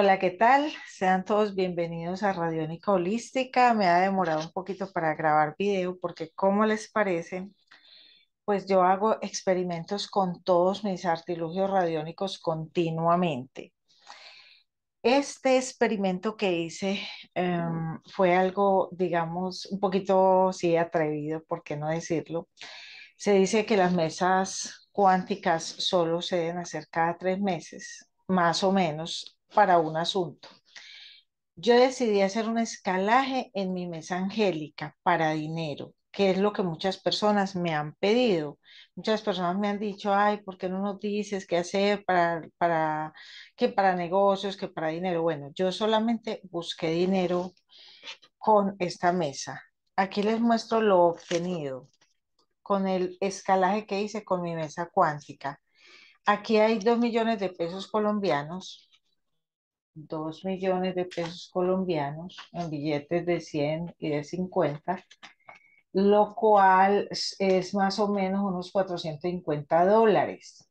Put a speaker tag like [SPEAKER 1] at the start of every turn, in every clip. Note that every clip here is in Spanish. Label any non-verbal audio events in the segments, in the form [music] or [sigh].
[SPEAKER 1] Hola, ¿qué tal? Sean todos bienvenidos a Radiónica Holística. Me ha demorado un poquito para grabar video porque, ¿cómo les parece? Pues yo hago experimentos con todos mis artilugios radiónicos continuamente. Este experimento que hice em, fue algo, digamos, un poquito, sí, atrevido, ¿por qué no decirlo? Se dice que las mesas cuánticas solo se deben hacer cada tres meses, más o menos para un asunto. Yo decidí hacer un escalaje en mi mesa angélica para dinero, que es lo que muchas personas me han pedido. Muchas personas me han dicho, ay, ¿por qué no nos dices qué hacer para, para, que para negocios, que para dinero? Bueno, yo solamente busqué dinero con esta mesa. Aquí les muestro lo obtenido con el escalaje que hice con mi mesa cuántica. Aquí hay 2 millones de pesos colombianos, 2 millones de pesos colombianos en billetes de 100 y de 50, lo cual es más o menos unos 450 dólares,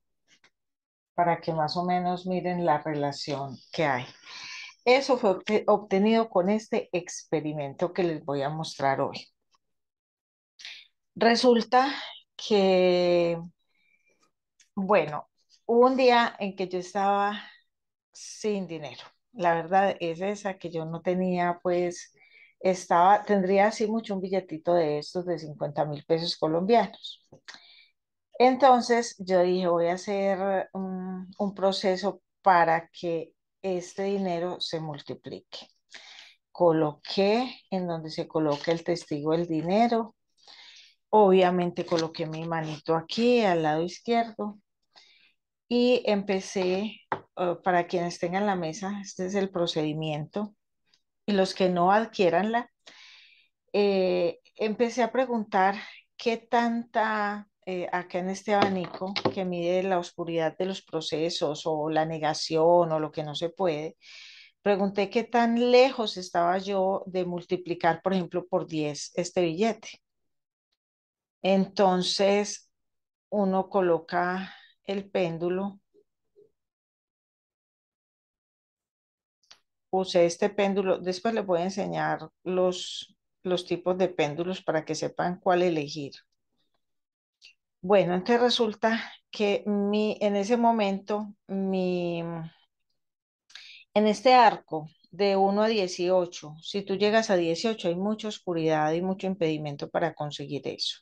[SPEAKER 1] para que más o menos miren la relación que hay. Eso fue obtenido con este experimento que les voy a mostrar hoy. Resulta que, bueno, hubo un día en que yo estaba sin dinero. La verdad es esa que yo no tenía, pues, estaba, tendría así mucho un billetito de estos de 50 mil pesos colombianos. Entonces yo dije, voy a hacer un, un proceso para que este dinero se multiplique. Coloqué en donde se coloca el testigo el dinero. Obviamente coloqué mi manito aquí al lado izquierdo y empecé eh, para quienes tengan la mesa, este es el procedimiento, y los que no adquiéranla, eh, empecé a preguntar qué tanta, eh, acá en este abanico que mide la oscuridad de los procesos o la negación o lo que no se puede, pregunté qué tan lejos estaba yo de multiplicar, por ejemplo, por 10 este billete. Entonces, uno coloca el péndulo usé este péndulo. Después les voy a enseñar los, los tipos de péndulos para que sepan cuál elegir. Bueno, entonces resulta que mi, en ese momento, mi, en este arco de 1 a 18, si tú llegas a 18 hay mucha oscuridad y mucho impedimento para conseguir eso.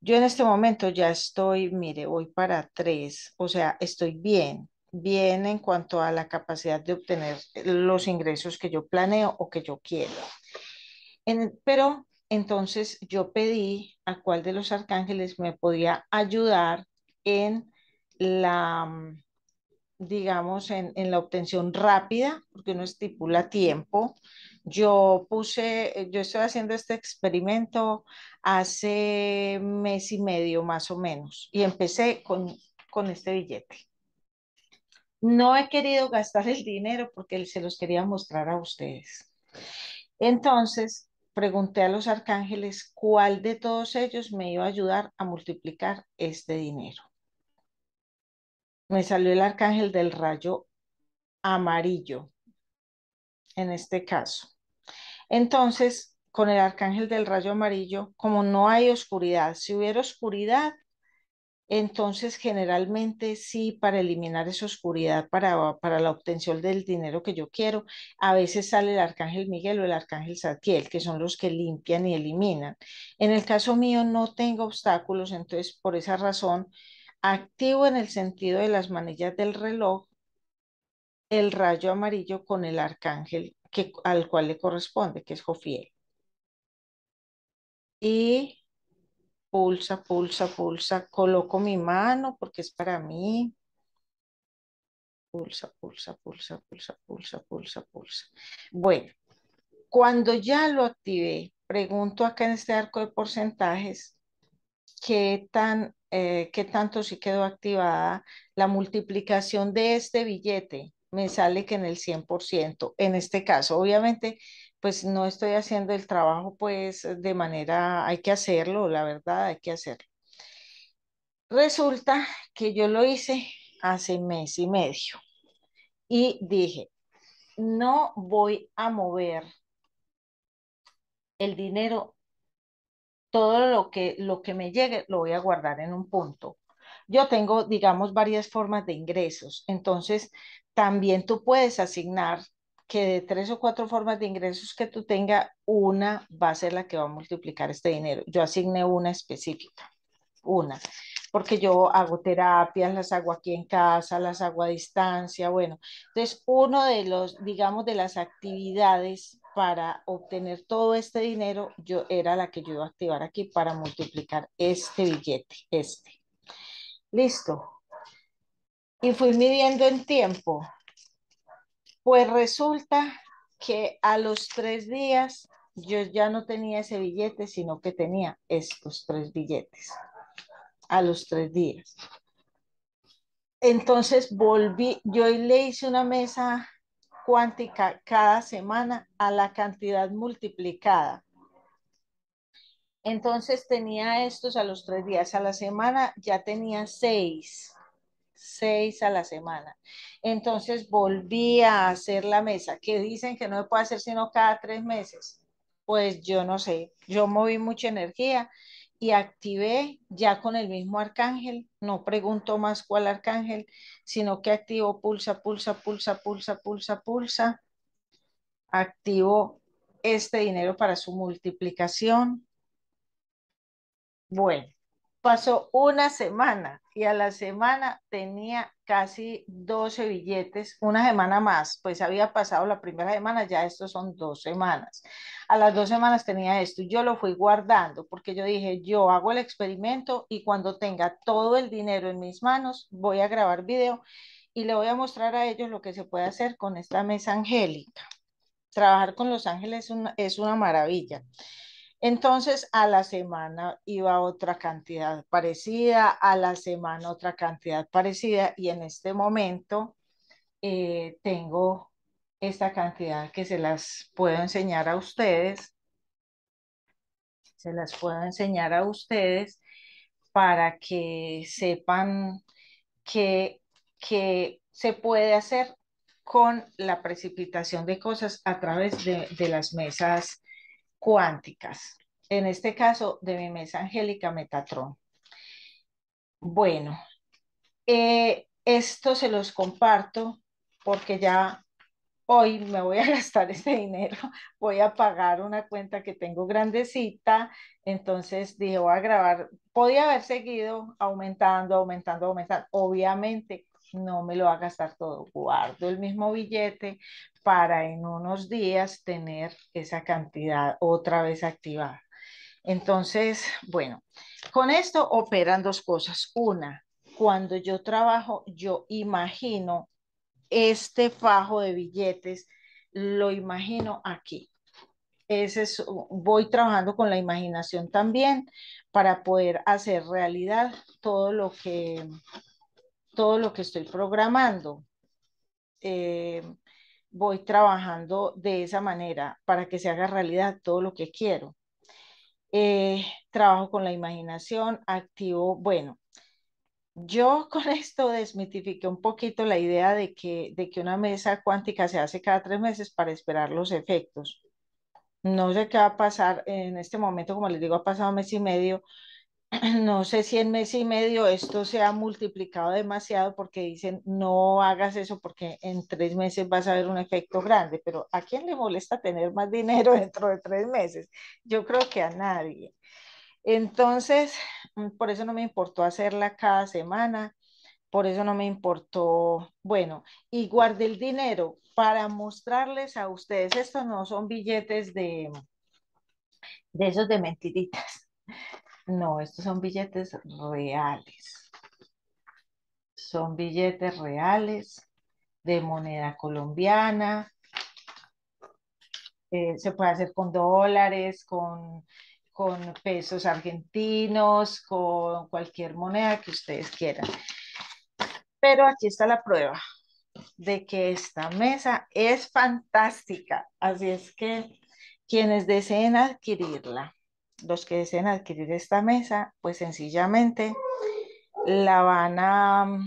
[SPEAKER 1] Yo en este momento ya estoy, mire, voy para 3, o sea, estoy bien bien en cuanto a la capacidad de obtener eh, los ingresos que yo planeo o que yo quiero. pero entonces yo pedí a cuál de los arcángeles me podía ayudar en la, mm, digamos, en, la obtención rápida, porque uno estipula tiempo. Yo puse, eh, yo estoy haciendo este experimento hace mes y medio más o menos y empecé con este billete. No he querido gastar el dinero porque se los quería mostrar a ustedes. Entonces, pregunté a los arcángeles cuál de todos ellos me iba a ayudar a multiplicar este dinero. Me salió el arcángel del rayo amarillo, en este caso. Entonces, con el arcángel del rayo amarillo, como no hay oscuridad, si hubiera oscuridad, entonces, generalmente sí, para eliminar esa oscuridad, para, para la obtención del dinero que yo quiero, a veces sale el arcángel Miguel o el arcángel Satiel, que son los que limpian y eliminan. En el caso mío no tengo obstáculos, entonces por esa razón activo en el sentido de las manillas del reloj el rayo amarillo con el arcángel que, al cual le corresponde, que es Jofiel. Y pulsa, pulsa, pulsa, coloco mi mano porque es para mí. Pulsa, pulsa, pulsa, pulsa, pulsa, pulsa, pulsa. Bueno, cuando ya lo activé, pregunto acá en este arco de porcentajes qué tan, eh, tanto sí quedó activada la multiplicación de este billete me sale que en el 100%, en este caso. Obviamente, pues no estoy haciendo el trabajo pues de manera, hay que hacerlo, la verdad, hay que hacerlo. Resulta que yo lo hice hace mes y medio y dije, no voy a mover el dinero, todo lo que, lo que me llegue lo voy a guardar en un punto. Yo tengo, digamos, varias formas de ingresos. Entonces, también tú puedes asignar que de tres o cuatro formas de ingresos que tú tengas, una va a ser la que va a multiplicar este dinero. Yo asigné una específica, una, porque yo hago terapias, las hago aquí en casa, las hago a distancia, bueno. Entonces, uno de los, digamos, de las actividades para obtener todo este dinero, yo era la que yo iba a activar aquí para multiplicar este billete, este. Listo, y fui midiendo en tiempo. Pues resulta que a los tres días yo ya no tenía ese billete, sino que tenía estos tres billetes a los tres días. Entonces volví, yo le hice una mesa cuántica cada semana a la cantidad multiplicada. Entonces tenía estos a los tres días, a la semana ya tenía seis seis a la semana. Entonces volví a hacer la mesa, que dicen que no se puede hacer sino cada tres meses. Pues yo no sé, yo moví mucha energía y activé ya con el mismo arcángel, no pregunto más cuál arcángel, sino que activo pulsa, pulsa, pulsa, pulsa, pulsa, pulsa, activo este dinero para su multiplicación. Bueno, Pasó una semana y a la semana tenía casi 12 billetes, una semana más, pues había pasado la primera semana, ya estos son dos semanas. A las dos semanas tenía esto, yo lo fui guardando porque yo dije, yo hago el experimento y cuando tenga todo el dinero en mis manos, voy a grabar video y le voy a mostrar a ellos lo que se puede hacer con esta mesa angélica. Trabajar con los ángeles es una, es una maravilla. Entonces, a la semana iba otra cantidad parecida, a la semana otra cantidad parecida y en este momento eh, tengo esta cantidad que se las puedo enseñar a ustedes. Se las puedo enseñar a ustedes para que sepan que, se puede hacer con la precipitación de cosas a través de, de las mesas cuánticas, en este caso de mi mesa angélica Metatron. Bueno, eh, esto se los comparto porque ya hoy me voy a [laughs] gastar este dinero, voy a pagar una cuenta que tengo grandecita, entonces dije, voy a grabar, podía haber seguido aumentando, aumentando, aumentando, obviamente no me lo va a gastar todo, guardo el mismo billete, para en unos días tener esa cantidad otra vez activada. Entonces, bueno, con esto operan dos cosas. Una, cuando yo trabajo, yo imagino este fajo de billetes, lo imagino aquí. Ese voy trabajando con la imaginación también para poder hacer realidad todo lo que, todo lo que estoy programando. Eh, voy trabajando de esa manera para que se haga realidad todo lo que quiero. Eh, trabajo con la imaginación, activo, bueno, yo [laughs] con esto desmitifiqué un poquito la idea de que, de que una mesa cuántica se hace cada tres meses para esperar los efectos. No sé qué va a pasar en este momento, como les digo, ha pasado mes y medio, [clears throat] no sé si en mes y medio esto se ha multiplicado demasiado porque dicen no hagas eso porque en tres meses vas a ver un efecto grande, pero ¿a quién le molesta tener más dinero [laughs] dentro de tres meses? Yo creo que a nadie. Entonces, mm, por eso no me importó hacerla cada semana, por eso no me importó, bueno, y guardé el dinero para mostrarles a ustedes, estos no son billetes de, de esos de mentiritas no, estos son billetes reales. Son billetes reales de moneda colombiana. Eh, se puede hacer con dólares, con pesos argentinos, con cualquier moneda que ustedes quieran. Pero aquí está la prueba de que esta mesa es fantástica. Así es que quienes deseen adquirirla los que deseen adquirir esta mesa, pues sencillamente la van a,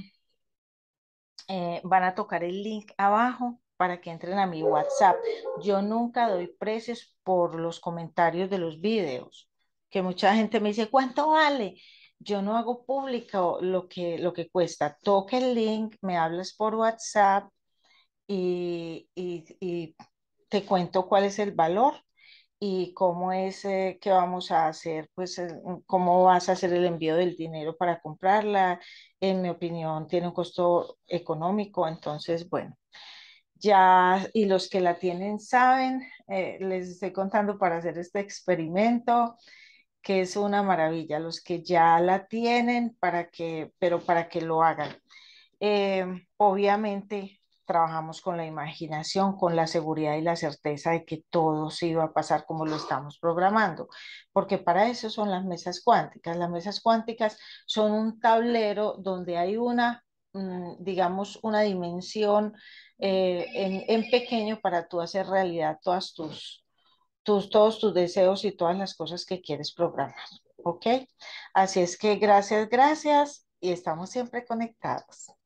[SPEAKER 1] eh, van a tocar el link abajo para que entren a mi WhatsApp. Yo nunca doy precios por los comentarios de los videos, que mucha gente me dice, ¿cuánto vale? Yo no hago público lo que, lo que cuesta. toque el link, me hablas por WhatsApp y, y te cuento cuál es el valor y cómo es eh, que vamos a hacer, pues eh, mm, cómo vas a hacer el envío del dinero para comprarla. En mi opinión, tiene un costo económico, entonces, bueno, ya, y los que la tienen saben, eh, les estoy contando para hacer este experimento que es una maravilla, los que ya la tienen para que, pero para que lo hagan. Em, obviamente trabajamos con la imaginación, con la seguridad y la certeza de que todo se iba a pasar como lo estamos programando, porque para eso son las mesas cuánticas. Las mesas cuánticas son un tablero donde hay una, mm, digamos, una dimensión eh, en, pequeño para tú hacer realidad todas todos tus deseos y todas las cosas que quieres programar. ¿Ok? Así es que gracias, gracias y estamos siempre conectados.